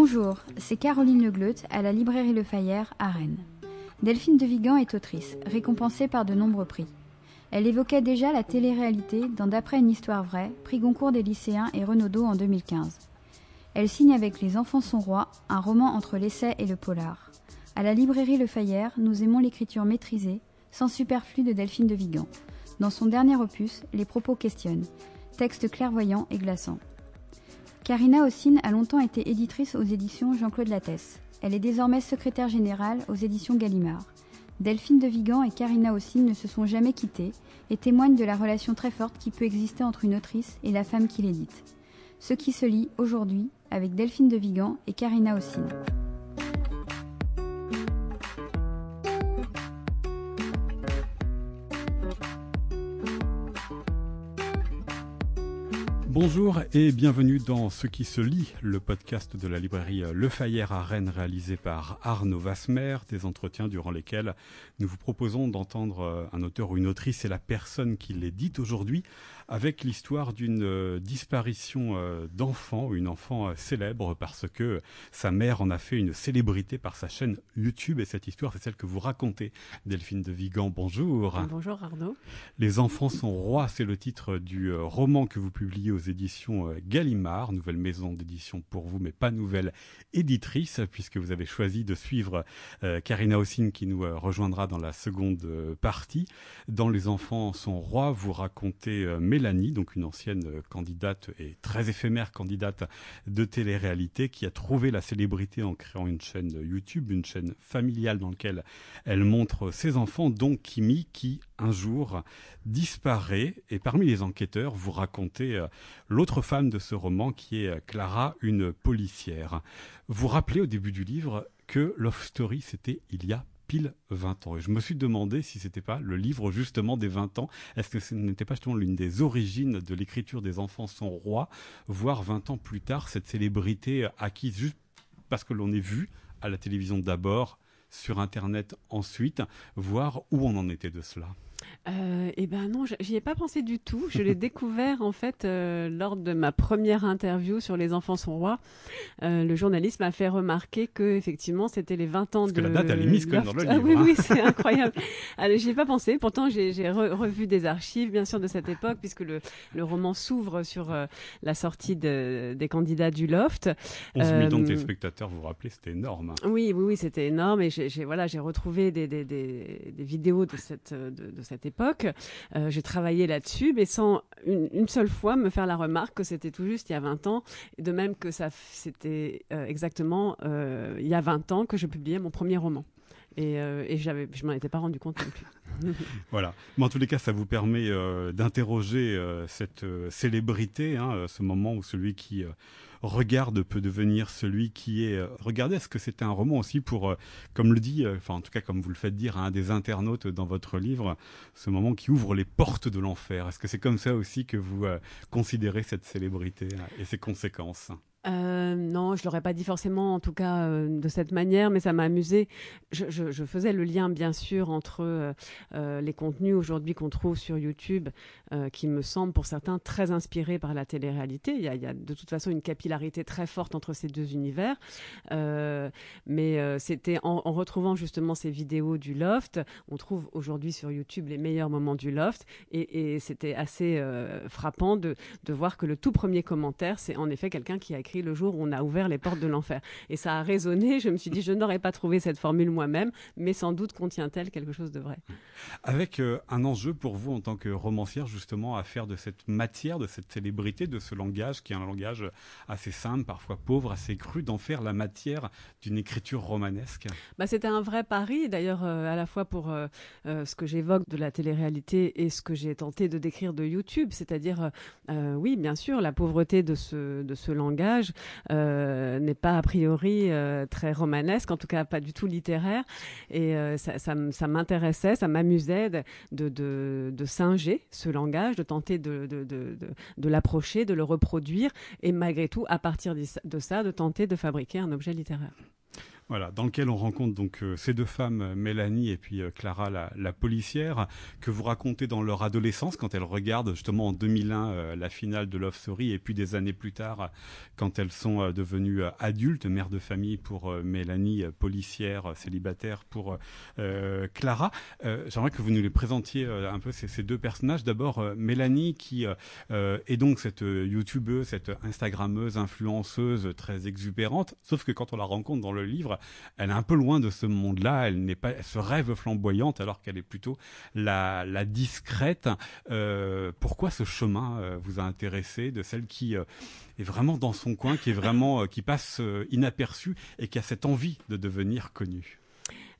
Bonjour, c'est Caroline Gleut à la librairie Le Fayère à Rennes. Delphine de Vigan est autrice, récompensée par de nombreux prix. Elle évoquait déjà la télé-réalité dans D'après une histoire vraie, prix Goncourt des lycéens et Renaudot en 2015. Elle signe avec Les enfants sont rois, un roman entre l'essai et le polar. À la librairie Le Fayère, nous aimons l'écriture maîtrisée, sans superflu de Delphine de Vigan. Dans son dernier opus, les propos questionnent, texte clairvoyant et glaçant. Karina Ossine a longtemps été éditrice aux éditions Jean-Claude Lattès. Elle est désormais secrétaire générale aux éditions Gallimard. Delphine de Vigan et Karina Ossine ne se sont jamais quittées et témoignent de la relation très forte qui peut exister entre une autrice et la femme qui l'édite. Ce qui se lit aujourd'hui avec Delphine de Vigan et Karina Ossine. Bonjour et bienvenue dans Ce qui se lit, le podcast de la librairie Le Fayère à Rennes réalisé par Arnaud Vasmer, des entretiens durant lesquels nous vous proposons d'entendre un auteur ou une autrice et la personne qui les dit aujourd'hui avec l'histoire d'une disparition euh, d'enfant, une enfant euh, célèbre parce que sa mère en a fait une célébrité par sa chaîne YouTube et cette histoire c'est celle que vous racontez. Delphine de Vigan, bonjour. Bonjour Arnaud. Les enfants sont rois, c'est le titre du euh, roman que vous publiez aux édition euh, Gallimard, nouvelle maison d'édition pour vous, mais pas nouvelle éditrice, puisque vous avez choisi de suivre euh, Karina Hossin qui nous euh, rejoindra dans la seconde partie. Dans Les enfants sont rois, vous racontez Mélanie, donc une ancienne candidate et très éphémère candidate de télé-réalité qui a trouvé la célébrité en créant une chaîne YouTube, une chaîne familiale dans laquelle elle montre ses enfants, dont Kimi qui un jour disparaît et parmi les enquêteurs vous racontez l'autre femme de ce roman qui est euh, Clara, une policière. Vous rappelez au début du livre que Love Story, c'était il y a pile 20 ans. Et je me suis demandé si c'était pas le livre justement des 20 ans. Est-ce que ce n'était pas justement l'une des origines de l'écriture des enfants sans roi, voire 20 ans plus tard, cette célébrité euh, acquise juste parce que l'on est vu à la télévision d'abord, sur Internet ensuite, voir où on en était de cela. Euh, eh ben non, j'y ai pas pensé du tout. Je l'ai découvert en fait euh, lors de ma première interview sur Les Enfants sont rois. Euh, le journaliste m'a fait remarquer que effectivement c'était les 20 ans de. Que la date elle est mise le livre. Ah oui hein. oui c'est incroyable. Alors ah, j'y ai pas pensé. Pourtant j'ai revu des archives bien sûr de cette époque puisque le, roman s'ouvre sur la sortie des candidats du Loft. 11 dans tes spectateurs, vous vous rappelez, c'était énorme. Hein. Oui oui oui c'était énorme et j'ai voilà j'ai retrouvé des, vidéos de cette de cette époque. Euh, j'ai travaillé là-dessus, mais sans une, seule fois me faire la remarque que c'était tout juste il y a 20 ans, de même que ça, c'était euh, exactement euh, il y a 20 ans que je publiais mon premier roman. Et, je et j'avais, je m'en étais pas rendu compte non plus. voilà. Mais en tous les cas, ça vous permet d'interroger cette célébrité, hein, ce moment où celui qui regarde peut devenir celui qui est euh, regardez est-ce que c'était un roman aussi pour euh, comme le dit euh, enfin en tout cas comme vous le faites dire à un des internautes dans votre livre ce moment qui ouvre les portes de l'enfer est-ce que c'est comme ça aussi que vous considérez cette célébrité et ses conséquences euh, non, je l'aurais pas dit forcément, en tout cas euh, de cette manière, mais ça m'a amusé. Je, faisais le lien, bien sûr, entre euh, les contenus aujourd'hui qu'on trouve sur YouTube, qui me semble pour certains très inspirés par la télé-réalité. Il, il y a, de toute façon une capillarité très forte entre ces deux univers. mais c'était en, retrouvant justement ces vidéos du loft. On trouve aujourd'hui sur YouTube les meilleurs moments du loft, et, c'était assez frappant de voir que le tout premier commentaire, c'est en effet quelqu'un qui a écrit le jour où on a ouvert les portes de l'enfer. Et ça a résonné. Je me suis dit, je n'aurais pas trouvé cette formule moi-même, mais sans doute contient-elle quelque chose de vrai. Avec euh, un enjeu pour vous en tant que romancière, justement, à faire de cette matière, de cette célébrité, de ce langage qui est un langage assez simple, parfois pauvre, assez cru, d'en faire la matière d'une écriture romanesque bah, C'était un vrai pari, d'ailleurs, euh, à la fois pour euh, ce que j'évoque de la télé-réalité et ce que j'ai tenté de décrire de YouTube, c'est-à-dire, oui, bien sûr, la pauvreté de ce langage euh, n'est pas a priori euh, très romanesque, en tout cas pas du tout littéraire. Et euh, ça, m'intéressait, ça m'amusait de, de, de, singer ce langage, de tenter de, de l'approcher, de le reproduire, et malgré tout, à partir de ça, de tenter de fabriquer un objet littéraire. Voilà, dans lequel on rencontre donc euh, ces deux femmes, euh, Mélanie et puis euh, Clara, la, la, policière, que vous racontez dans leur adolescence quand elles regardent justement en 2001 la finale de Love Story et puis des années plus tard quand elles sont devenues adultes, mère de famille pour Mélanie, policière célibataire pour Clara. J'aimerais que vous nous les présentiez un peu ces, ces deux personnages. D'abord Mélanie qui est donc cette youtubeuse, cette instagrammeuse, influenceuse très exubérante, sauf que quand on la rencontre dans le livre, elle est un peu loin de ce monde-là, elle n'est pas, ce se rêve flamboyante alors qu'elle est plutôt la, discrète. Euh, pourquoi ce chemin euh, vous a intéressé de celle qui euh, est vraiment dans son coin, qui est vraiment, qui passe inaperçue et qui a cette envie de devenir connue?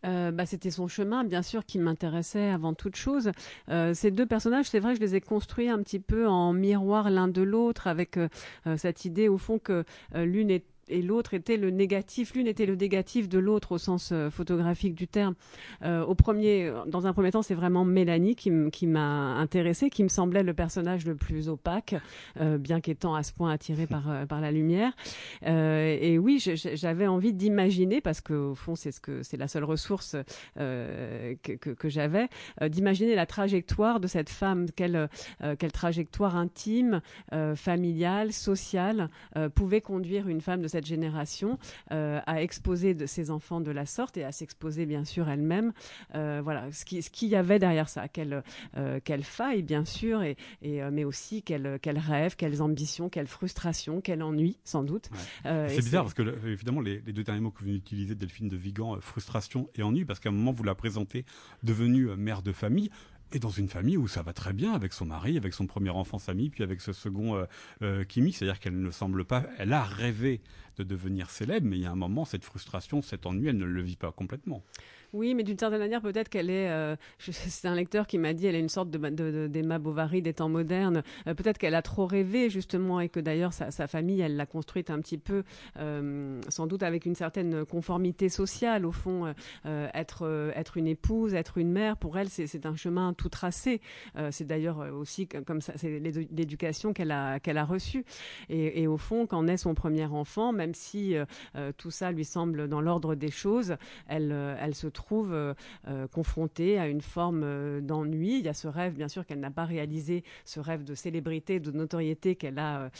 Bah, c'était son chemin, bien sûr, qui m'intéressait avant toute chose. ces deux personnages, c'est vrai je les ai construits un petit peu en miroir l'un de l'autre, avec cette idée, au fond, que l'une est et l'autre était le négatif, l'une était le négatif de l'autre au sens euh, photographique du terme. Euh, au premier, euh, dans un premier temps, c'est vraiment Mélanie qui, m'a intéressée, qui me semblait le personnage le plus opaque, bien qu'étant à ce point attiré par, par la lumière. et oui, j'avais envie d'imaginer, parce qu'au fond, c'est ce que c'est la seule ressource que, que j'avais, d'imaginer la trajectoire de cette femme, quelle, quelle trajectoire intime, familiale, sociale pouvait conduire une femme de cette cette génération euh, à exposer de ses enfants de la sorte et à s'exposer bien sûr elle-même. Euh, voilà ce qui ce qu'il y avait derrière ça, quelle euh, quelle faille bien sûr et, et mais aussi quels quel rêves, quelles ambitions, quelles frustrations, quels ennuis, sans doute. c'est bizarre parce que évidemment les, deux derniers mots que vous utilisez, Delphine de Vigan, frustration et ennui, parce qu'à un moment vous la présentez devenue mère de famille et dans une famille où ça va très bien avec son mari, avec son premier enfant Sami, puis avec ce second euh, Kimi, c'est-à-dire qu'elle ne semble pas, elle a rêvé, de devenir célèbre, mais il y a un moment, cette frustration, cet ennui, elle ne le vit pas complètement. Oui, mais d'une certaine manière, peut-être qu'elle est. Euh, c'est un lecteur qui m'a dit, elle est une sorte d'Emma Bovary des temps modernes. Euh, peut-être qu'elle a trop rêvé justement et que d'ailleurs sa, famille, elle l'a construite un petit peu, euh, sans doute avec une certaine conformité sociale au fond. être être une épouse, être une mère, pour elle, c'est, un chemin tout tracé. c'est d'ailleurs aussi comme ça, c'est l'éducation qu'elle a qu'elle a reçue. Et, et au fond, quand naît son premier enfant, même si tout ça lui semble dans l'ordre des choses, elle elle se trouve euh, euh, confrontée à une forme euh, d'ennui. Il y a ce rêve, bien sûr, qu'elle n'a pas réalisé, ce rêve de célébrité, de notoriété qu'elle a,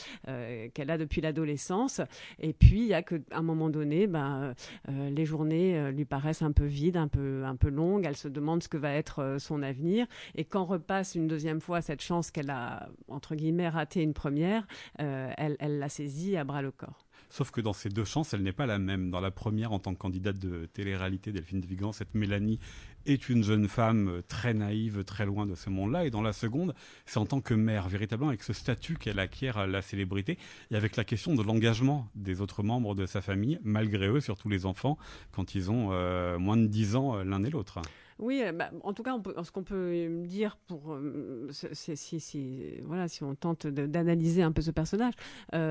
qu'elle a depuis l'adolescence. Et puis, il y a qu'à un moment donné, ben, les journées lui paraissent un peu vides, un peu, un peu longues. Elle se demande ce que va être son avenir. Et quand repasse une deuxième fois cette chance qu'elle a, entre guillemets, raté une première, elle, elle la saisit à bras le corps. Sauf que dans ces deux chances, elle n'est pas la même. Dans la première, en tant que candidate de télé-réalité, Delphine Vigan, cette Mélanie est une jeune femme euh, très naïve, très loin de ce monde-là. Et dans la seconde, c'est en tant que mère, véritablement, avec ce statut qu'elle acquiert à la célébrité et avec la question de l'engagement des autres membres de sa famille, malgré eux, surtout les enfants, quand ils ont euh, moins de 10 ans euh, l'un et l'autre. Oui, euh, bah, en tout cas, on ce qu'on peut euh, dire pour euh, si, voilà, si on tente d'analyser un peu ce personnage,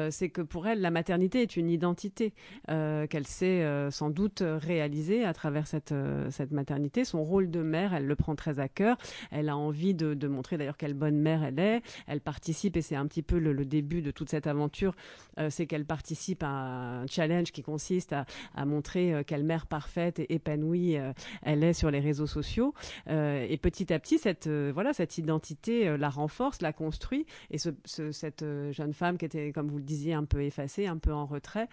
c'est que pour elle, la maternité est une identité qu'elle sait sans doute réaliser à travers cette cette maternité. Son rôle de mère, elle le prend très à cœur. Elle a envie de, montrer d'ailleurs quelle bonne mère elle est. Elle participe et c'est un petit peu le, début de toute cette aventure, c'est qu'elle participe à un challenge qui consiste à, à montrer quelle mère parfaite et épanouie elle est sur les réseaux sociaux sociaux. Euh, et petit à petit, cette, euh, voilà, cette identité euh, la renforce, la construit. Et cette jeune femme qui était, comme vous le disiez, un peu effacée, un peu en retrait,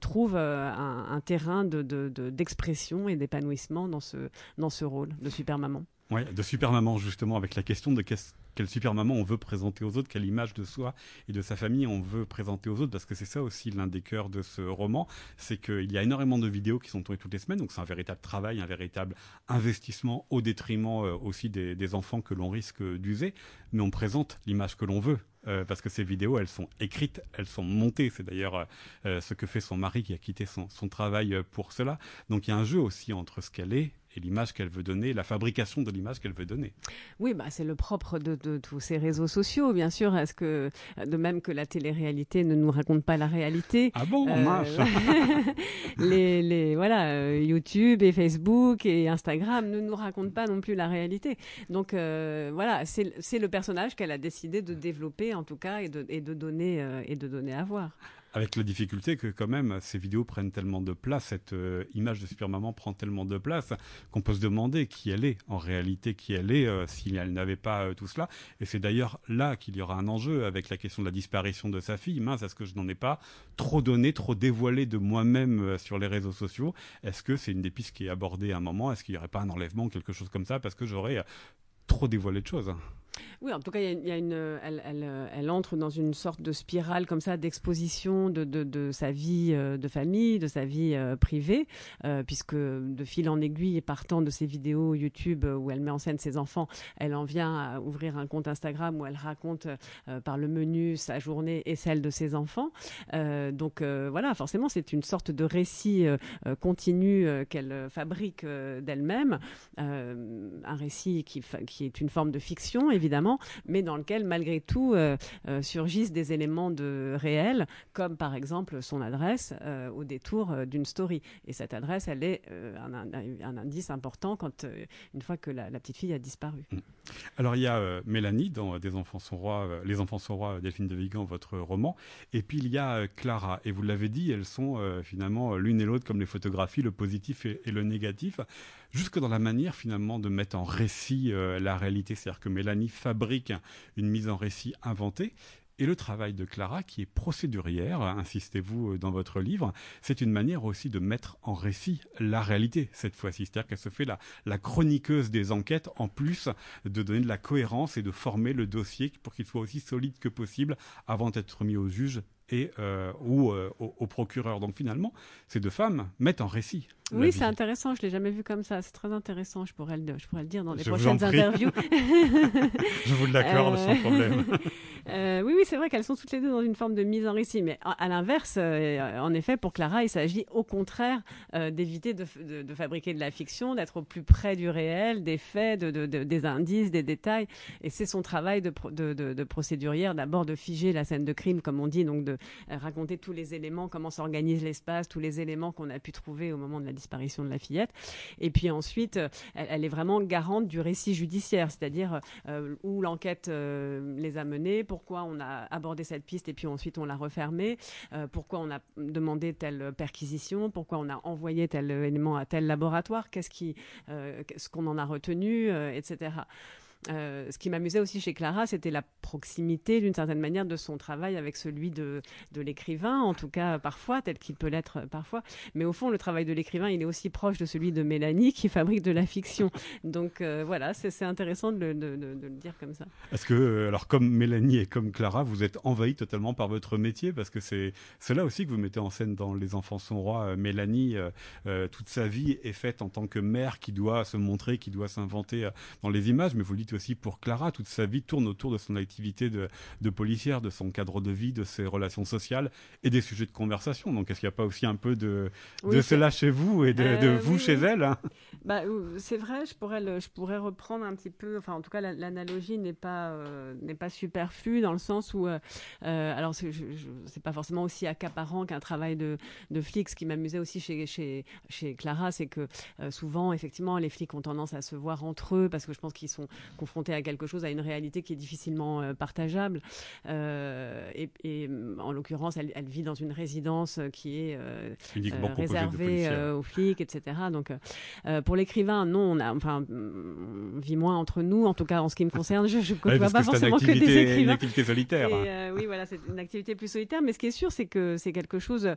trouve un, terrain d'expression de, de, et d'épanouissement dans ce, dans ce rôle de super maman. Ouais, de super maman justement avec la question de qu'est-ce quelle super maman on veut présenter aux autres, quelle image de soi et de sa famille on veut présenter aux autres, parce que c'est ça aussi l'un des cœurs de ce roman, c'est qu'il y a énormément de vidéos qui sont tournées toutes les semaines, donc c'est un véritable travail, un véritable investissement au détriment euh, aussi des, enfants que l'on risque d'user, mais on présente l'image que l'on veut. Euh, parce que ces vidéos, elles sont écrites, elles sont montées. C'est d'ailleurs euh, ce que fait son mari qui a quitté son travail pour cela. Donc il y a un jeu aussi entre ce qu'elle est et l'image qu'elle veut donner, la fabrication de l'image qu'elle veut donner. Oui, bah, c'est le propre de, de, tous ces réseaux sociaux, bien sûr. Est-ce que, de même que la télé-réalité ne nous raconte pas la réalité. Ah bon, euh, mince les, les, Voilà, euh, YouTube et Facebook et Instagram ne nous racontent pas non plus la réalité. Donc, euh, voilà, c'est le personnage qu'elle a décidé de développer, en tout cas, et de, et de donner, et de donner à voir. Avec la difficulté que quand même ces vidéos prennent tellement de place, cette euh, image de Super Maman prend tellement de place qu'on peut se demander qui elle est en réalité, qui elle est euh, si elle n'avait pas euh, tout cela. Et c'est d'ailleurs là qu'il y aura un enjeu avec la question de la disparition de sa fille. Mince, est-ce que je n'en ai pas trop donné, trop dévoilé de moi-même sur les réseaux sociaux Est-ce que c'est une des pistes qui est abordée à un moment Est-ce qu'il n'y aurait pas un enlèvement, quelque chose comme ça Parce que j'aurais trop dévoilé de choses. Oui, en tout cas, elle, entre dans une sorte de spirale comme ça d'exposition de, sa vie euh, de famille, de sa vie euh, privée, euh, puisque de fil en aiguille partant de ses vidéos YouTube où elle met en scène ses enfants, elle en vient à ouvrir un compte Instagram où elle raconte par le menu sa journée et celle de ses enfants. donc voilà, forcément, c'est une sorte de récit continu qu'elle fabrique d'elle-même, un récit qui, est une forme de fiction, évidemment, mais dans lequel malgré tout euh, euh, surgissent des éléments de réel, comme par exemple son adresse euh, au détour d'une story. Et cette adresse, elle est un, indice important quand une fois que la, petite fille a disparu. Mm. Alors il y a Mélanie dans Des enfants rois, Les enfants sont rois, Delphine de Vigan, votre roman, et puis il y a Clara. Et vous l'avez dit, elles sont finalement l'une et l'autre comme les photographies, le positif et le négatif jusque dans la manière finalement de mettre en récit euh, la réalité. C'est-à-dire que Mélanie fabrique une mise en récit inventée, et le travail de Clara, qui est procédurière, insistez-vous euh, dans votre livre, c'est une manière aussi de mettre en récit la réalité cette fois-ci. C'est-à-dire qu'elle se fait la, la, chroniqueuse des enquêtes, en plus de donner de la cohérence et de former le dossier pour qu'il soit aussi solide que possible avant d'être mis au juge et, euh, ou euh, au, procureur. Donc finalement, ces deux femmes mettent en récit. Oui, c'est intéressant, je ne l'ai jamais vu comme ça, c'est très intéressant, je pourrais, le, je pourrais le dire dans les prochaines interviews. je vous l'accorde sans euh, problème. oui, oui, c'est vrai qu'elles sont toutes les deux dans une forme de mise en récit, mais à, l'inverse, en effet, pour Clara, il s'agit au contraire d'éviter de, fabriquer de la fiction, d'être au plus près du réel, des faits, de, des indices, des détails, et c'est son travail de, de procédurière, d'abord de figer la scène de crime, comme on dit, donc de, euh, raconter tous les éléments, comment s'organise l'espace, tous les éléments qu'on a pu trouver au moment de la disparition de la fillette. Et puis ensuite, euh, elle, est vraiment garante du récit judiciaire, c'est-à-dire euh, où l'enquête les a menés, pourquoi on a abordé cette piste et puis ensuite on l'a refermée, pourquoi on a demandé telle perquisition, pourquoi on a envoyé tel élément à tel laboratoire, qu'est-ce qui, ce qu'on en a retenu, etc. Euh, ce qui m'amusait aussi chez Clara, c'était la proximité d'une certaine manière de son travail avec celui de, l'écrivain, en tout cas parfois, tel qu'il peut l'être euh, parfois. Mais au fond, le travail de l'écrivain, il est aussi proche de celui de Mélanie qui fabrique de la fiction. Donc euh, voilà, c'est intéressant de le, dire comme ça. Est-ce que, alors comme Mélanie et comme Clara, vous êtes envahie totalement par votre métier parce que c'est cela aussi que vous mettez en scène dans Les Enfants sont rois. Mélanie, toute sa vie est faite en tant que mère qui doit se montrer, qui doit s'inventer dans les images, mais vous dites aussi pour Clara. Toute sa vie tourne autour de son activité de, policière, de son cadre de vie, de ses relations sociales et des sujets de conversation. Donc, est-ce qu'il n'y a pas aussi un peu de, cela chez vous et de, euh, vous chez elle hein bah, C'est vrai, je pourrais, je pourrais reprendre un petit peu, enfin, en tout cas, l'analogie n'est pas, euh, n'est pas superflue dans le sens où, euh, alors, c'est, je, pas forcément aussi accaparant qu'un travail de, de flic. Ce qui m'amusait aussi chez, chez, chez Clara, c'est que souvent, effectivement, les flics ont tendance à se voir entre eux parce que je pense qu'ils sont confrontée à quelque chose, à une réalité qui est difficilement euh, partageable. Euh, et, en l'occurrence, elle, vit dans une résidence euh, qui est réservée aux flics, etc. Donc, pour l'écrivain, non, on a, enfin, mm, vit moins entre nous. En tout cas, en ce qui me concerne, je ne vois pas forcément que des écrivains. Une activité solitaire. oui, voilà, c'est une activité plus solitaire. Mais ce qui est sûr, c'est que c'est quelque chose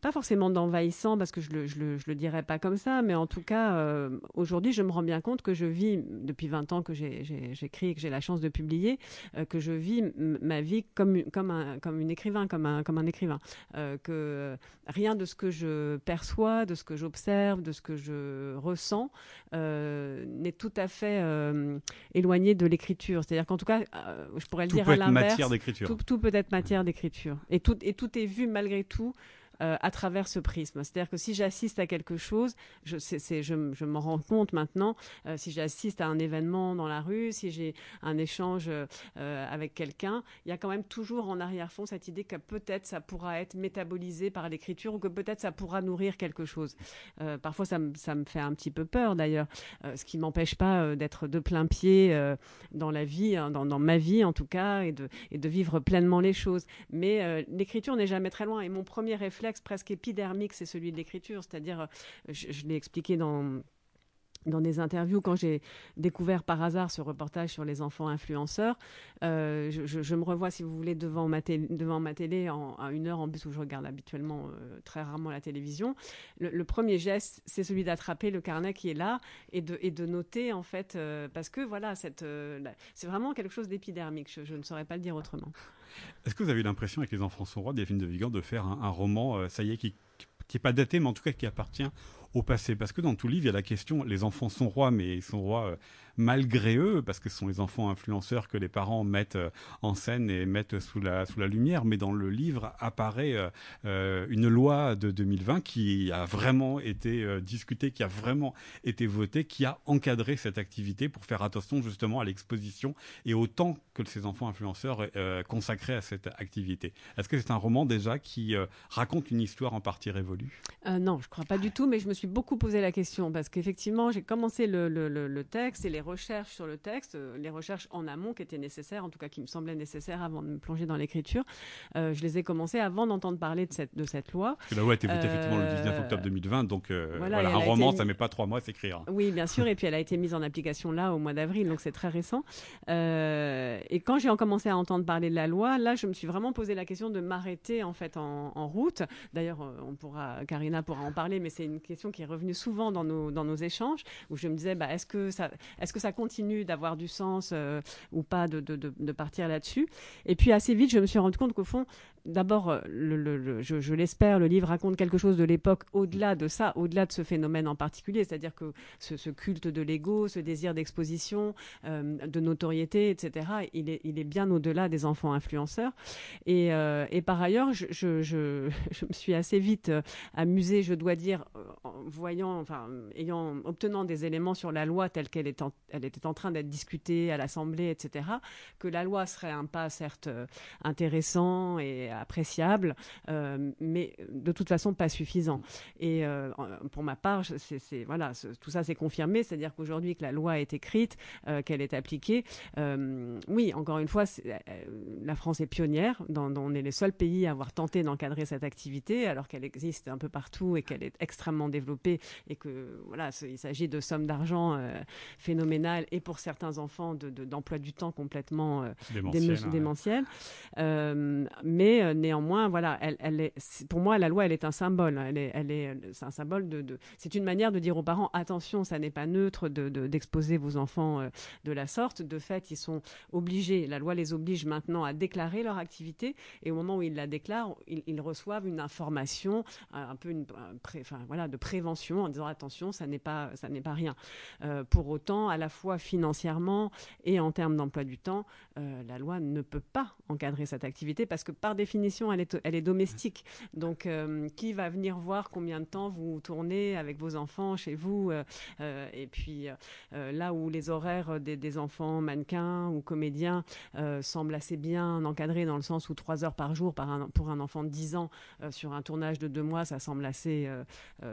pas forcément d'envahissant, parce que je le, le, dirais pas comme ça, mais en tout cas, euh, aujourd'hui, je me rends bien compte que je vis, depuis 20 ans que j'écris et que j'ai la chance de publier, euh, que je vis ma vie comme, comme, un, comme une écrivain, comme un, comme un écrivain. Euh, que rien de ce que je perçois, de ce que j'observe, de ce que je ressens, n'est tout à fait éloigné de l'écriture. C'est-à-dire qu'en tout cas, je pourrais le dire à l'inverse. Tout, tout peut être matière d'écriture. Et tout, et tout est vu malgré tout euh, à travers ce prisme. C'est-à-dire que si j'assiste à quelque chose, je, je, m'en rends compte maintenant, euh, si j'assiste à un événement dans la rue, si j'ai un échange euh, avec quelqu'un, il y a quand même toujours en arrière-fond cette idée que peut-être ça pourra être métabolisé par l'écriture ou que peut-être ça pourra nourrir quelque chose. parfois, ça, me fait un petit peu peur d'ailleurs, ce qui ne m'empêche pas d'être de plein pied dans la vie, hein, dans, dans, ma vie en tout cas, et de, et de vivre pleinement les choses. Mais l'écriture n'est jamais très loin. Et mon premier réflexe, presque épidermique, c'est celui de l'écriture. C'est-à-dire, euh, je l'ai expliqué dans dans des interviews, quand j'ai découvert par hasard ce reportage sur les enfants influenceurs, euh, je, me revois, si vous voulez, devant ma télé, devant ma télé à une heure en bus où je regarde habituellement euh, très rarement la télévision. Le, premier geste, c'est celui d'attraper le carnet qui est là et de, et de noter, en fait, euh, parce que voilà, c'est vraiment quelque chose d'épidermique, je, ne saurais pas le dire autrement. Est-ce que vous avez l'impression, avec Les Enfants sont rois, des de Vigan, de faire un, un roman, ça y est, qui n'est pas daté, mais en tout cas qui appartient au passé. Parce que dans tout livre, il y a la question, les enfants sont rois, mais ils sont rois euh, malgré eux, parce que ce sont les enfants influenceurs que les parents mettent euh, en scène et mettent sous la, sous la lumière. Mais dans le livre apparaît euh, une loi de 2020 qui a vraiment été discutée, qui a vraiment été votée, qui a encadré cette activité pour faire attention justement à l'exposition et au temps que ces enfants influenceurs consacraient à cette activité. Est-ce que c'est un roman déjà qui raconte une histoire en partie révolue Non, je crois pas du tout, mais je me suis beaucoup posé la question parce qu'effectivement, j'ai commencé le, texte et les recherches sur le texte, euh, les recherches en amont qui étaient nécessaires, en tout cas qui me semblaient nécessaires avant de me plonger dans l'écriture. Euh, je les ai commencées avant d'entendre parler de cette, de cette loi. la loi a été votée effectivement le 19 euh, octobre 2020, donc voilà, un roman, ça ne met pas trois mois à s'écrire. Oui, bien sûr, et puis elle a été mise en application là au mois d'avril, donc c'est très récent. et quand j'ai commencé à entendre parler de la loi, là, je me suis vraiment posé la question de m'arrêter en fait en, en route. D'ailleurs, on pourra, Karina pourra en parler, mais c'est une question qui est revenue souvent dans nos, dans nos échanges, où je me disais, bah, est-ce que, ça, est que ça continue d'avoir du sens euh, ou pas de, de partir là-dessus Et puis assez vite, je me suis rendu compte qu'au fond, D'abord, euh, le, je, l'espère, le livre raconte quelque chose de l'époque au-delà de ça, au-delà de ce phénomène en particulier, c'est-à-dire que ce, culte de l'ego, ce désir d'exposition, euh, de notoriété, etc., il est, il est bien au-delà des enfants influenceurs. Et, euh, et par ailleurs, je, je, je, me suis assez vite amusée, je dois dire, en voyant, enfin, ayant, obtenant des éléments sur la loi telle qu'elle est elle était en train d'être discutée à l'Assemblée, etc., que la loi serait un pas certes intéressant et appréciable, euh, mais de toute façon pas suffisant. Et euh, pour ma part, c'est voilà, tout ça c'est confirmé, c'est-à-dire qu'aujourd'hui que la loi est écrite, euh, qu'elle est appliquée, oui, encore une fois, la France est pionnière, dans, on est les seuls pays à avoir tenté d'encadrer cette activité, alors qu'elle existe un peu partout et qu'elle est extrêmement développée et que voilà, il s'agit de sommes d'argent phénoménales et pour certains enfants d'emploi de, d'emploi du temps complètement démentiels démentiel. Hein, mais euh, néanmoins, voilà, elle, est, pour moi, la loi, elle est un symbole. Hein. Elle est, elle est, euh, c'est un symbole de, c'est une manière de dire aux parents attention, ça n'est pas neutre d'exposer vos enfants euh, de la sorte. De fait, ils sont obligés, la loi les oblige maintenant à déclarer leur activité, et au moment où ils la déclarent, ils, reçoivent une information, un peu une, voilà, de prévention en disant attention, ça n'est pas, pas rien. pour autant, à la fois financièrement et en termes d'emploi du temps, la loi ne peut pas encadrer cette activité parce que par définition définition, elle est, elle est domestique. Donc, euh, qui va venir voir combien de temps vous tournez avec vos enfants chez vous euh, euh, Et puis, là où les horaires des, enfants mannequins ou comédiens semblent assez bien encadrés, dans le sens où trois heures par jour par pour un enfant de 10 ans sur un tournage de deux mois, ça semble assez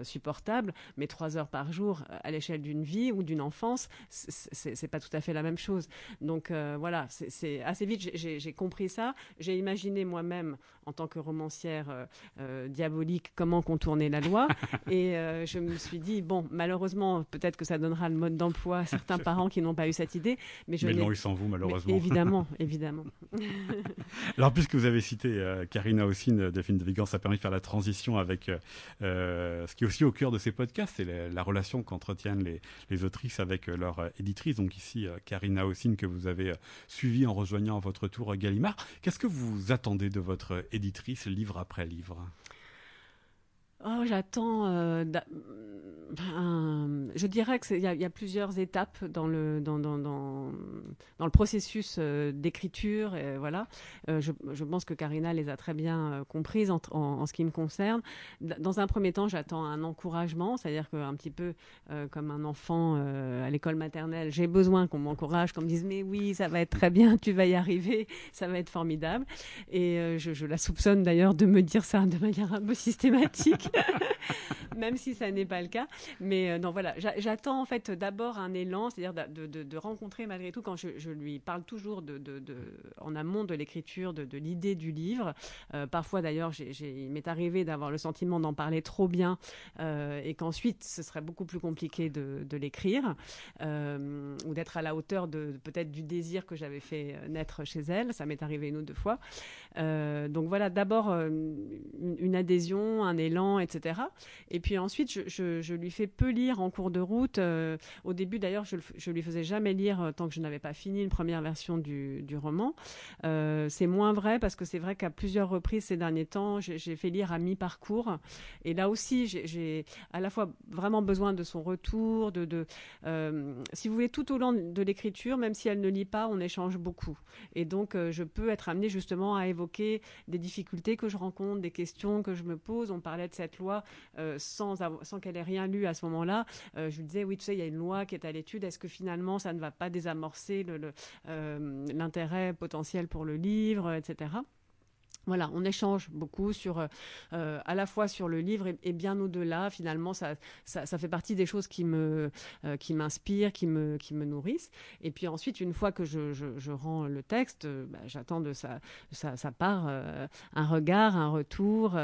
supportable. Mais trois heures par jour à l'échelle d'une vie ou d'une enfance, c'est pas tout à fait la même chose. Donc, voilà, c'est assez vite, j'ai compris ça. J'ai imaginé moi-même en tant que romancière euh, euh, diabolique, comment contourner la loi. et euh, je me suis dit, bon, malheureusement, peut-être que ça donnera le mode d'emploi à certains parents qui n'ont pas eu cette idée. Mais, je l'ont eu sans vous, malheureusement. évidemment, évidemment. Alors, puisque vous avez cité Karina Ossine de films de Vigor, ça permis de faire la transition avec ce qui est aussi au cœur de ces podcasts, c'est la, relation qu'entretiennent les, les, autrices avec leur éditrice. Donc ici, Karina Ossine que vous avez suivie en rejoignant à votre tour Gallimard. Qu'est-ce que vous attendez de votre votre éditrice livre après livre Oh, j'attends. Euh, je dirais qu'il y, a plusieurs étapes dans le, dans, le processus euh, d'écriture. voilà. Euh, je, pense que Karina les a très bien comprises en, ce qui me concerne. Dans un premier temps, j'attends un encouragement, c'est-à-dire qu'un petit peu comme un enfant à l'école maternelle, j'ai besoin qu'on m'encourage, qu'on me dise Mais oui, ça va être très bien, tu vas y arriver, ça va être formidable. Et je, je la soupçonne d'ailleurs de me dire ça de manière un peu systématique. même si ça n'est pas le cas. Mais euh, non, voilà, j'attends en fait d'abord un élan, c'est-à-dire de, rencontrer malgré tout, quand je, lui parle toujours de, en amont de l'écriture, de, l'idée du livre. Euh, parfois d'ailleurs, il m'est arrivé d'avoir le sentiment d'en parler trop bien euh, et qu'ensuite ce serait beaucoup plus compliqué de, l'écrire ou d'être à la hauteur de peut-être du désir que j'avais fait naître chez elle. Ça m'est arrivé une ou deux fois. donc voilà, d'abord une adhésion, un élan etc. Et puis ensuite, je, lui fais peu lire en cours de route. Euh, au début, d'ailleurs, je, ne lui faisais jamais lire euh, tant que je n'avais pas fini une première version du, roman. Euh, c'est moins vrai parce que c'est vrai qu'à plusieurs reprises ces derniers temps, j'ai fait lire à mi-parcours. Et là aussi, j'ai à la fois vraiment besoin de son retour, de, de si vous voulez, tout au long de l'écriture, même si elle ne lit pas, on échange beaucoup. Et donc, je peux être amenée justement à évoquer des difficultés que je rencontre, des questions que je me pose. On parlait de cette cette loi euh, sans, qu'elle ait rien lu à ce moment-là. Euh, je lui disais, oui, tu sais, il y a une loi qui est à l'étude. Est-ce que finalement, ça ne va pas désamorcer euh, l'intérêt le, potentiel pour le livre, etc. Voilà, on échange beaucoup sur, euh, euh, à la fois sur le livre et, bien au-delà. Finalement, ça, ça, fait partie des choses qui me, euh, qui m'inspirent, qui me, qui me nourrissent. Et puis ensuite, une fois que je, je, rends le texte, bah, j'attends de sa, sa, part un regard, un retour,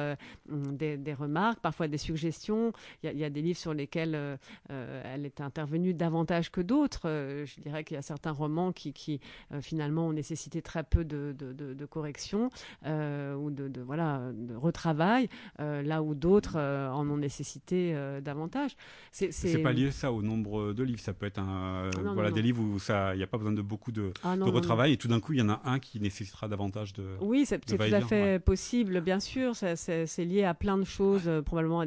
des, des, remarques, parfois des suggestions. Il y, a, des livres sur lesquels elle est intervenue davantage que d'autres. je dirais qu'il y a certains romans qui, qui finalement, ont nécessité très peu de, de, euh, ou de, travail, euh, là où d'autres euh, en ont nécessité euh, davantage. C'est pas lié ça au nombre de livres, ça peut être un, ah voilà, des livres où il n'y a pas besoin de beaucoup de, ah retravail et tout d'un coup il y en a un qui nécessitera davantage de... Oui, c'est tout à fait possible, bien sûr, c'est lié à plein de choses, probablement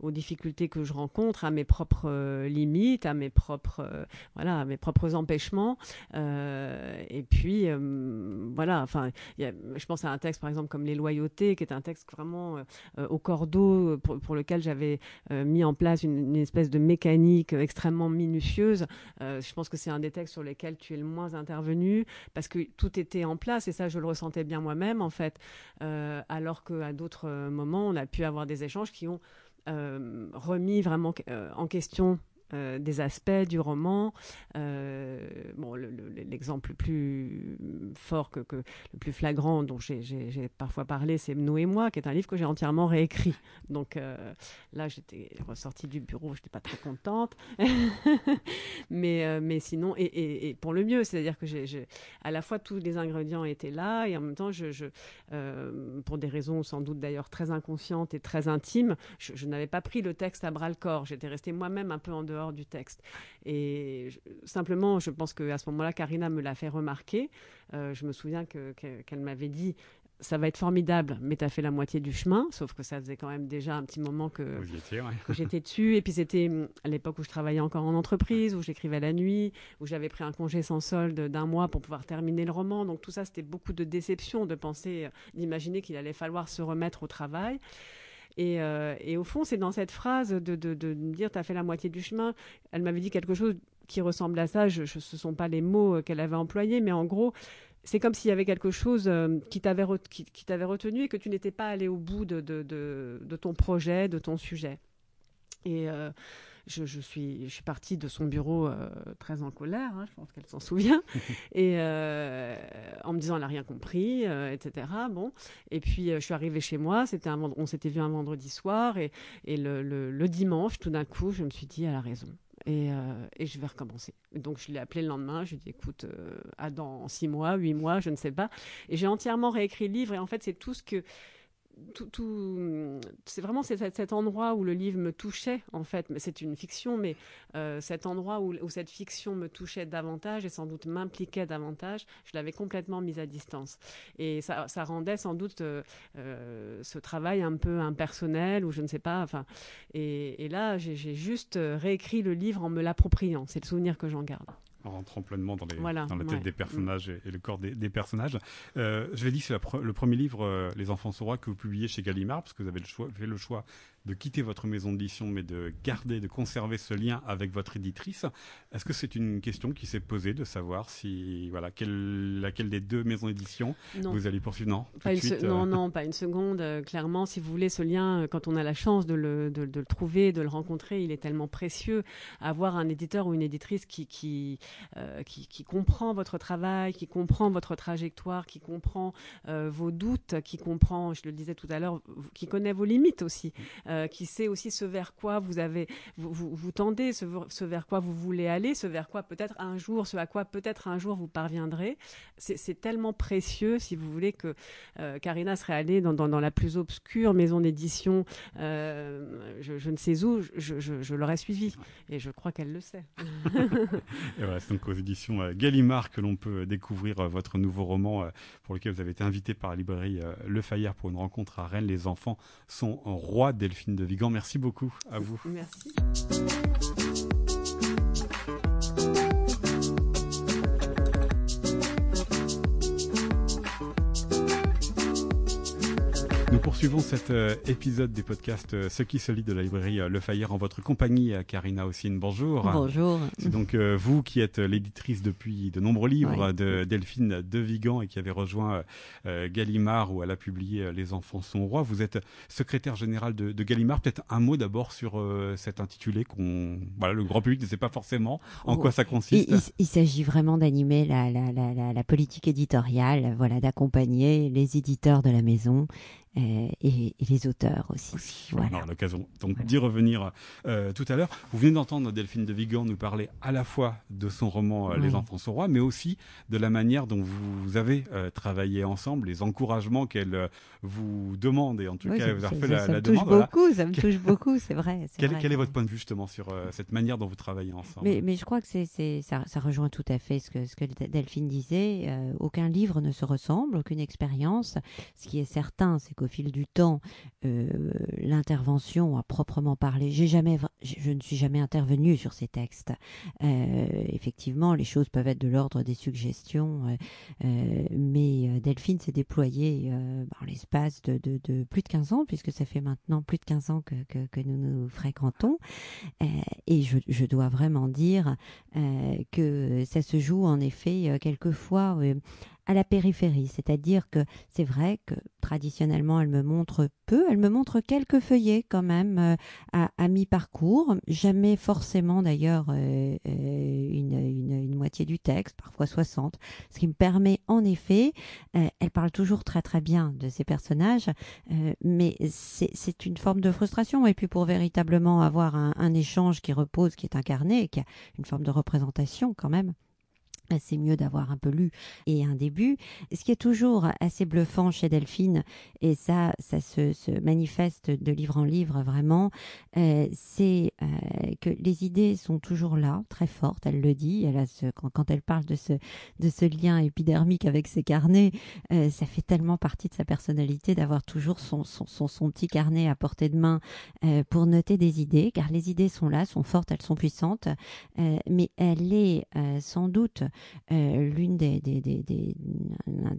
aux difficultés que je rencontre, à mes propres limites, à mes propres, voilà, mes propres empêchements. et puis, voilà, enfin, je pense à un texte par exemple comme Les loyautés, qui est un texte vraiment euh, euh, au cordeau euh, pour, lequel j'avais mis en place une, espèce de mécanique extrêmement minutieuse. je pense que c'est un des textes sur lesquels tu es le moins intervenu parce que tout était en place et ça, je le ressentais bien moi-même en fait. alors qu'à d'autres moments, on a pu avoir des échanges qui ont remis vraiment en question euh, des aspects du roman. Euh, bon, l'exemple le, plus fort, que, le plus flagrant dont j'ai parfois parlé, c'est Nous et moi, qui est un livre que j'ai entièrement réécrit. Donc euh, là, j'étais ressortie du bureau, n'étais pas très contente, mais mais sinon, et, pour le mieux, c'est-à-dire que j'ai à la fois tous les ingrédients étaient là et en même temps, je, pour des raisons sans doute d'ailleurs très inconscientes et très intimes, je, je n'avais pas pris le texte à bras le corps. J'étais restée moi-même un peu en dehors du texte. Et simplement, je pense que à ce moment-là, Karina me l'a fait remarquer. Euh, je me souviens qu'elle que, qu'elle m'avait dit ça va être formidable, mais tu as fait la moitié du chemin, sauf que ça faisait quand même déjà un petit moment que, que j'étais dessus. Et puis c'était hum, à l'époque où je travaillais encore en entreprise, où j'écrivais la nuit, où j'avais pris un congé sans solde d'un mois pour pouvoir terminer le roman. Donc tout ça, c'était beaucoup de déception de penser, euh, d'imaginer qu'il allait falloir se remettre au travail. Euh, et, au fond, c'est dans cette phrase de, de, de me dire, as fait la moitié du chemin. Elle m'avait dit quelque chose qui ressemble à ça. Je, ce ne sont pas les mots euh, qu'elle avait employés, mais en gros, c'est comme s'il y avait quelque chose euh, qui t'avait qui, retenu et que tu n'étais pas allé au bout de, de, de, ton projet, de ton sujet. Et je, suis, je suis partie de son bureau euh, très en colère, hein, je pense qu'elle s'en souvient, et euh, en me disant elle n'a rien compris, euh, etc. Bon, et puis je suis arrivée chez moi, on s'était vu un vendredi soir, et, et le, le, le dimanche, tout d'un coup, je me suis dit elle a raison. Et, et, je vais recommencer. Donc je l'ai appelé le lendemain, je lui ai dit écoute, à dans six mois, huit mois, je ne sais pas. Et j'ai entièrement réécrit le livre et en fait c'est tout ce que tout, c'est vraiment cet, cet endroit où le livre me touchait en fait. Mais c'est une fiction, mais euh, cet endroit où, cette fiction me touchait davantage et sans doute m'impliquait davantage, je l'avais complètement mise à distance. Et ça, rendait sans doute euh, euh, ce travail un peu impersonnel ou je ne sais pas. Enfin, et là, j'ai juste réécrit le livre en me l'appropriant. C'est le souvenir que j'en garde en rentrant pleinement dans, les, dans la tête des personnages mm. et, le corps des, personnages. Euh, je l'ai dit, c'est le premier livre, euh, Les enfants sont rois, que vous publiez chez Gallimard, parce que vous avez le choix, fait le choix de quitter votre maison d'édition, mais de garder, de conserver ce lien avec votre éditrice. Est-ce que c'est une question qui s'est posée de savoir si, voilà, quelle, laquelle des deux maisons d'édition vous allez poursuivre Non, pas une euh. non, pas une seconde. Euh, clairement, si vous voulez, ce lien, euh, quand on a la chance de le, de, trouver, de le rencontrer, il est tellement précieux. Avoir un éditeur ou une éditrice qui, qui, comprend votre travail, qui comprend votre trajectoire, qui comprend vos doutes, qui comprend, je le disais tout à l'heure, qui connaît vos limites aussi. Euh, qui sait aussi ce vers quoi vous avez vous, vous, tendez, ce, vers quoi vous voulez aller, ce vers quoi peut-être un jour, ce à quoi peut-être un jour vous parviendrez. C'est tellement précieux, si vous voulez, que euh, Karina serait allée dans, dans, la plus obscure maison d'édition, euh, je, ne sais où, je, l'aurais suivie. Et je crois qu'elle le sait. et c'est donc aux éditions Gallimard que l'on peut découvrir votre nouveau roman pour lequel vous avez été invité par la librairie Le Fayard pour une rencontre à Rennes. Les enfants sont rois Delphine de Vigan. Merci beaucoup à vous. poursuivons cet euh, épisode des podcasts euh, « Ce qui se lit de la librairie euh, Le Fayère en votre compagnie, Karina Ossine, Bonjour. Bonjour. C'est donc vous qui êtes l'éditrice depuis de nombreux livres de Delphine de Vigan et qui avez rejoint Gallimard où elle a publié Les enfants sont rois. Vous êtes secrétaire générale de, Gallimard. Peut-être un mot d'abord sur cet intitulé qu'on, voilà, le grand public ne sait pas forcément en quoi ça consiste. Il, s'agit vraiment d'animer la, la politique éditoriale, voilà, d'accompagner les éditeurs de la maison euh, et, les auteurs aussi. voilà. On l'occasion donc d'y revenir euh, tout à l'heure. Vous venez d'entendre Delphine de Vigan nous parler à la fois de son roman euh, Les enfants sont rois, mais aussi de la manière dont vous avez travaillé ensemble, les encouragements qu'elle vous demande et en tout cas ça, vous fait la, Beaucoup, ça me touche beaucoup, c'est vrai. quel, est votre point de vue justement sur cette manière dont vous travaillez ensemble mais, je crois que c'est, ça, ça, rejoint tout à fait ce que, ce que Delphine disait. aucun livre ne se ressemble, aucune expérience. Ce qui est certain, c'est au fil du temps, euh, l'intervention à proprement parler, j'ai jamais, je ne suis jamais intervenue sur ces textes. Euh, effectivement, les choses peuvent être de l'ordre des suggestions, euh, mais Delphine s'est déployée dans l'espace de, plus de 15 ans, puisque ça fait maintenant plus de 15 ans que, nous nous fréquentons. et je, dois vraiment dire que ça se joue en effet quelquefois à la périphérie. C'est-à-dire que c'est vrai que traditionnellement, elle me montre peu, elle me montre quelques feuillets quand même euh, à, mi-parcours, jamais forcément d'ailleurs euh, euh, une, moitié du texte, parfois 60, ce qui me permet en effet, elle parle toujours très très bien de ses personnages, mais c'est une forme de frustration. Et puis pour véritablement avoir un échange qui repose, qui est incarné, qui a une forme de représentation quand même. Bah, c'est mieux d'avoir un peu lu et un début. Ce qui est toujours assez bluffant chez Delphine, et ça, ça se, se manifeste de livre en livre vraiment, euh, c'est euh, que les idées sont toujours là, très fortes. Elle le dit, elle a ce, quand, elle parle de ce, de ce lien épidermique avec ses carnets, euh, ça fait tellement partie de sa personnalité d'avoir toujours son, son, son, son, petit carnet à portée de main pour noter des idées, car les idées sont là, sont fortes, elles sont puissantes, mais elle est sans doute euh, l'une des, des, des, des,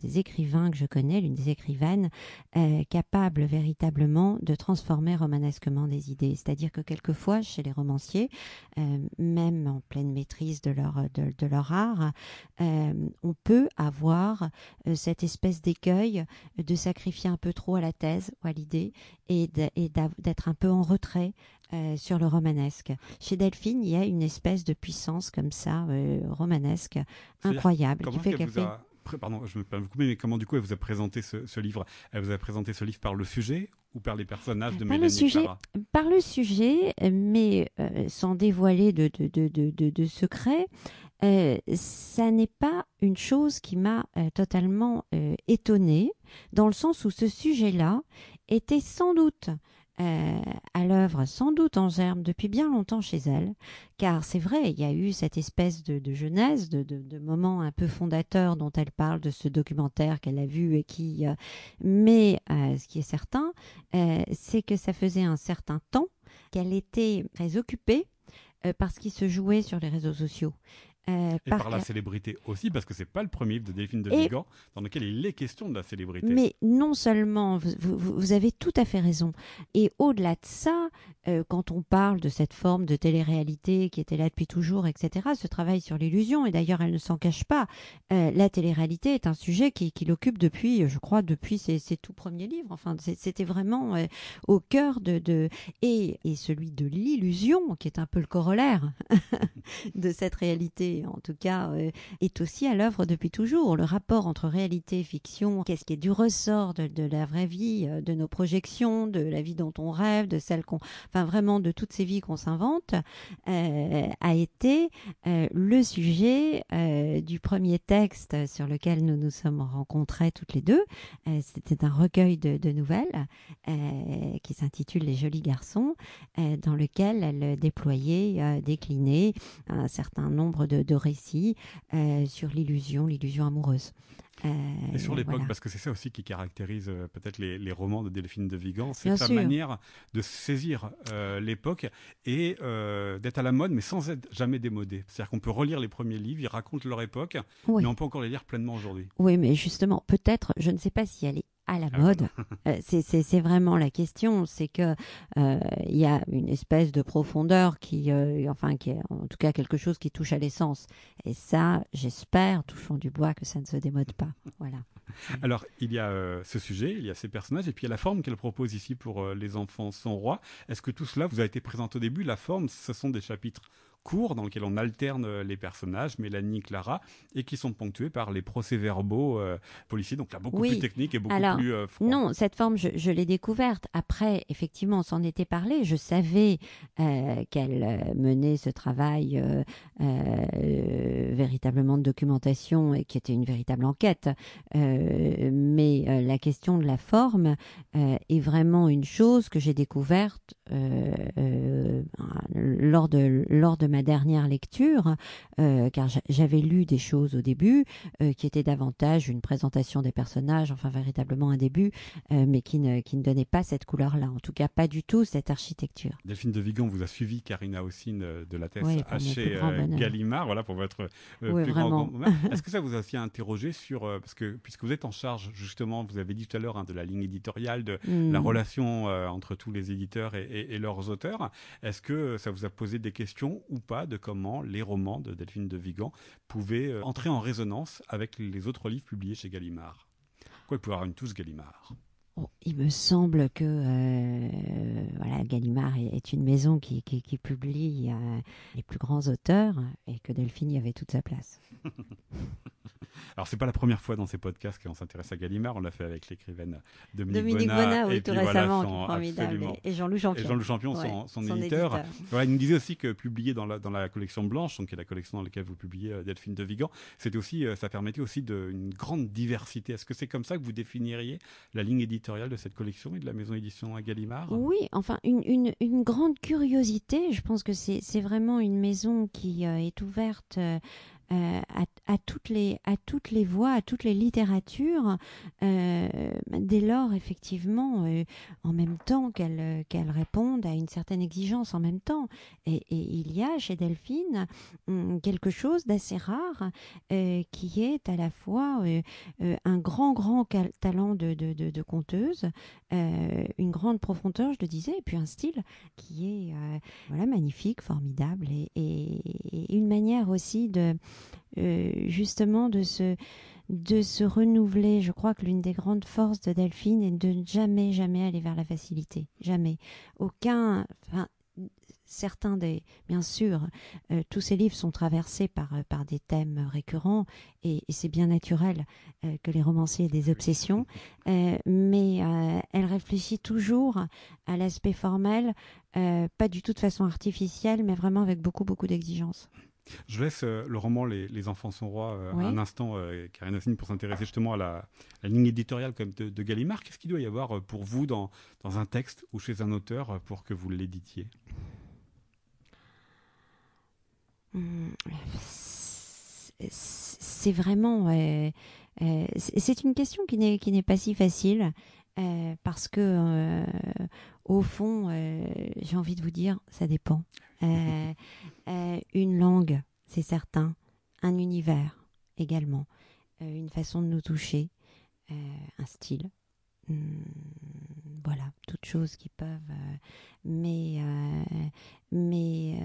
des écrivains que je connais, l'une des écrivaines, euh, capable véritablement de transformer romanesquement des idées. C'est-à-dire que quelquefois, chez les romanciers, euh, même en pleine maîtrise de leur, de, de leur art, on peut avoir cette espèce d'écueil de sacrifier un peu trop à la thèse ou à l'idée et d'être un peu en retrait euh, sur le romanesque. Chez Delphine, il y a une espèce de puissance comme ça, euh, romanesque, incroyable. fait Pardon, je me permets vous couper, mais comment du coup elle vous a présenté ce, livre Elle vous a présenté ce livre par le sujet ou par les personnages de Mélanie le sujet, Par le sujet, mais euh, sans dévoiler de, de, de, de, de secret, ça n'est pas une chose qui m'a totalement étonnée, dans le sens où ce sujet-là était sans doute euh, à l'œuvre, sans doute en germe depuis bien longtemps chez elle, car c'est vrai, il y a eu cette espèce de, de jeunesse, de, moment un peu fondateur dont elle parle de ce documentaire qu'elle a vu et qui. Euh, mais euh, ce qui est certain, c'est que ça faisait un certain temps qu'elle était très occupée parce qu'il se jouait sur les réseaux sociaux. Euh, et par, la célébrité aussi, parce que c'est pas le premier livre de Delphine de Vigan dans lequel il est question de la célébrité. Mais non seulement, vous, avez tout à fait raison. Et au-delà de ça, euh, quand on parle de cette forme de télé-réalité qui était là depuis toujours, etc., ce travail sur l'illusion, et d'ailleurs elle ne s'en cache pas, euh, la télé-réalité est un sujet qui, l'occupe depuis, je crois, depuis ses, tout premiers livres. Enfin, c'était vraiment au cœur de. de... Et, et celui de l'illusion, qui est un peu le corollaire de cette réalité en tout cas, euh, est aussi à l'œuvre depuis toujours. Le rapport entre réalité et fiction, qu'est-ce qui est du ressort de, la vraie vie, euh, de nos projections, de la vie dont on rêve, de celle qu'on, enfin vraiment de toutes ces vies qu'on s'invente, euh, a été le sujet du premier texte sur lequel nous nous sommes rencontrés toutes les deux. C'était un recueil de, de nouvelles qui s'intitule Les jolis garçons, dans lequel elle déployait, déclinait un certain nombre de de, récits euh, sur l'illusion, l'illusion amoureuse. Euh, et sur l'époque, parce que c'est ça aussi qui caractérise euh, peut-être les, romans de Delphine de Vigan, c'est sa manière de saisir l'époque et d'être à la mode, mais sans être jamais démodé. C'est-à-dire qu'on peut relire les premiers livres, ils racontent leur époque, mais on peut encore les lire pleinement aujourd'hui. Oui, mais justement, peut-être, je ne sais pas si elle est à la ah mode euh, C'est vraiment la question. C'est que il euh, y a une espèce de profondeur qui, euh, enfin, qui est en tout cas quelque chose qui touche à l'essence. Et ça, j'espère, touchant du bois, que ça ne se démode pas. Voilà. Alors, il y a ce sujet, il y a ces personnages, et puis il y a la forme qu'elle propose ici pour Les enfants sans roi. Est-ce que tout cela vous a été présenté au début La forme, ce sont des chapitres court dans lequel on alterne euh, les personnages, Mélanie, Clara, et qui sont ponctués par les procès-verbaux euh, policiers, donc là beaucoup plus technique et beaucoup plus euh, Non, cette forme, je, l'ai découverte. Après, effectivement, on s'en était parlé. Je savais qu'elle menait ce travail véritablement de documentation et qui était une véritable enquête. mais la question de la forme est vraiment une chose que j'ai découverte euh, euh, lors de lors de ma dernière lecture, euh, car j'avais lu des choses au début qui étaient davantage une présentation des personnages, enfin véritablement un début, mais qui ne qui ne donnait pas cette couleur-là, en tout cas pas du tout cette architecture. Delphine de Vigan vous a suivi, Karina aussi de la thèse à chez Gallimard, voilà pour votre plus grand. Est-ce que ça vous a aussi interrogé sur parce que puisque vous êtes en charge justement, vous avez dit tout à l'heure hein, de la ligne éditoriale, de hmm. la relation entre tous les éditeurs et et, leurs auteurs. Est-ce que ça vous a posé des questions ou pas de comment les romans de Delphine de Vigan pouvaient euh, entrer en résonance avec les autres livres publiés chez Gallimard Quoi pouvaient avoir une tous Gallimard. Oh, il me semble que euh, voilà, Gallimard est, une maison qui, publie euh, les plus grands auteurs et que Delphine y avait toute sa place. Alors c'est pas la première fois dans ces podcasts qu'on s'intéresse à Gallimard, on l'a fait avec l'écrivaine Dominique, Dominique Bonnat, et Et jean louis Champion. Et jean louis Champion, son, éditeur. il nous disait aussi que publier dans la, dans la collection blanche, donc qui est la collection dans laquelle vous publiez euh, Delphine de Vigan, c'était aussi, ça permettait aussi de, une grande diversité. Est-ce que c'est comme ça que vous définiriez la ligne éditoriale de cette collection et de la maison édition à Gallimard Oui, enfin, une, une, une grande curiosité. Je pense que c'est vraiment une maison qui euh, est ouverte euh, euh, à, à, toutes les, à toutes les voix à toutes les littératures, euh, dès lors, effectivement, euh, en même temps qu'elles euh, qu'elle répondent à une certaine exigence en même temps. Et, et il y a chez Delphine hum, quelque chose d'assez rare qui est à la fois un grand, grand talent de, de, de, conteuse, une grande profondeur, je le disais, et puis un style qui est voilà, magnifique, formidable, et, et une manière aussi de... Euh, justement de se, renouveler. Je crois que l'une des grandes forces de Delphine est de ne jamais, jamais aller vers la facilité. Jamais. Aucun. Enfin, certains des bien sûr euh, tous ces livres sont traversés par euh, des thèmes récurrents et, c'est bien naturel que les romanciers aient des obsessions mais elle réfléchit toujours à l'aspect formel pas du tout de façon artificielle mais vraiment avec beaucoup beaucoup d'exigence je laisse euh, le roman les, enfants sont rois euh, un instant, euh, Karine pour s'intéresser justement à la, ligne éditoriale de, Gallimard. Qu'est-ce qu'il doit y avoir euh, pour vous dans, dans un texte ou chez un auteur pour que vous l'éditiez hum, C'est vraiment... c'est une question qui n'est pas si facile. parce que au fond, euh, j'ai envie de vous dire, ça dépend. Euh, euh, une langue, c'est certain. Un univers également. une façon de nous toucher. un style. Hmm, voilà, toutes choses qui peuvent. mais mais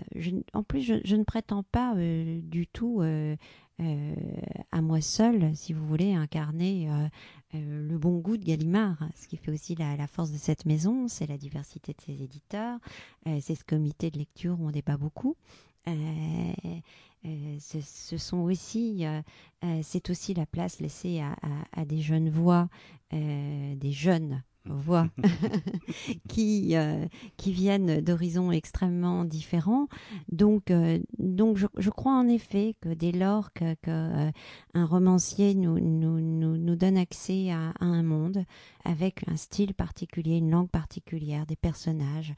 en plus, je ne prétends pas du tout euh, à moi seule, si vous voulez, incarner euh, euh, le bon goût de Gallimard. Ce qui fait aussi la, force de cette maison, c'est la diversité de ses éditeurs, c'est ce comité de lecture où on débat beaucoup. Ce, sont aussi, c'est aussi la place laissée à des jeunes voix, des jeunes voix qui, euh, qui viennent d'horizons extrêmement différents. Donc, euh, donc je, crois en effet que dès lors qu'un que, euh, un romancier nous, nous, donne accès à, un monde avec un style particulier, une langue particulière, des personnages,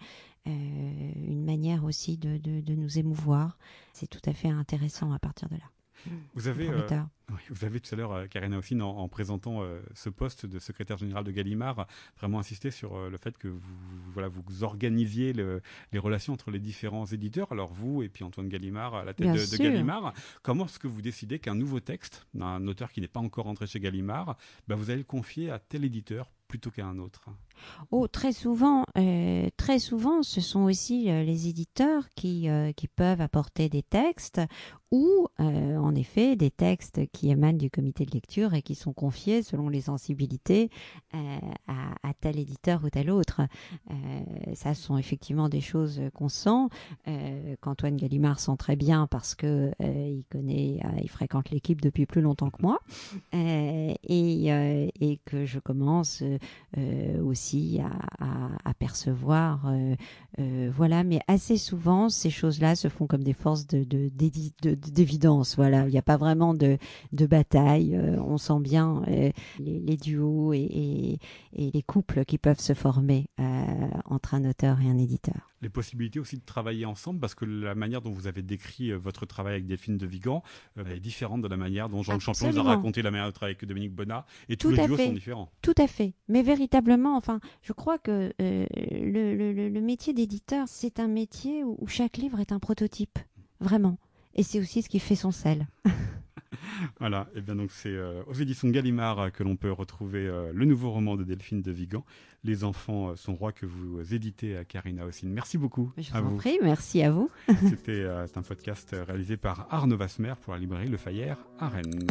une manière aussi de, nous émouvoir, c'est tout à fait intéressant à partir de là. Vous avez, vous avez tout à l'heure, euh, Karina aussi, en, présentant euh, ce poste de secrétaire général de Gallimard, vraiment insisté sur euh, le fait que vous, voilà, vous organisiez les relations entre les différents éditeurs. Alors vous et puis Antoine Gallimard, à la tête de, Gallimard, comment est-ce que vous décidez qu'un nouveau texte, d'un auteur qui n'est pas encore entré chez Gallimard, bah, vous allez le confier à tel éditeur plutôt qu'à un autre Oh, très souvent, très souvent, ce sont aussi les éditeurs qui, qui peuvent apporter des textes ou, en effet, des textes qui émanent du comité de lecture et qui sont confiés selon les sensibilités euh, à, tel éditeur ou tel autre. Euh, ça sont effectivement des choses qu'on sent, euh, qu'Antoine Gallimard sent très bien parce que euh, il connaît, il fréquente l'équipe depuis plus longtemps que moi et, que je commence aussi à, à, percevoir. voilà, mais assez souvent, ces choses-là se font comme des forces de d'évidence. voilà, il n'y a pas vraiment de de bataille. Euh, on sent bien euh, les, duos et, les couples qui peuvent se former euh, entre un auteur et un éditeur. Les possibilités aussi de travailler ensemble, parce que la manière dont vous avez décrit votre travail avec Delphine de Vigan est différente de la manière dont Jean Champion vous a raconté la manière de travailler avec Dominique Bonnat, et tous Tout duos sont différents. Tout à fait. Mais véritablement, enfin, je crois que le, métier d'éditeur, c'est un métier où chaque livre est un prototype, vraiment. Et c'est aussi ce qui fait son sel. voilà, et eh bien donc c'est aux euh, éditions Gallimard euh, que l'on peut retrouver euh, le nouveau roman de Delphine de Vigan, Les enfants sont rois que vous éditez à Karina Ossine. Merci beaucoup. Je à vous merci à vous. C'était un podcast réalisé par Arnaud Vasmer pour la librairie Le Fayère à Rennes.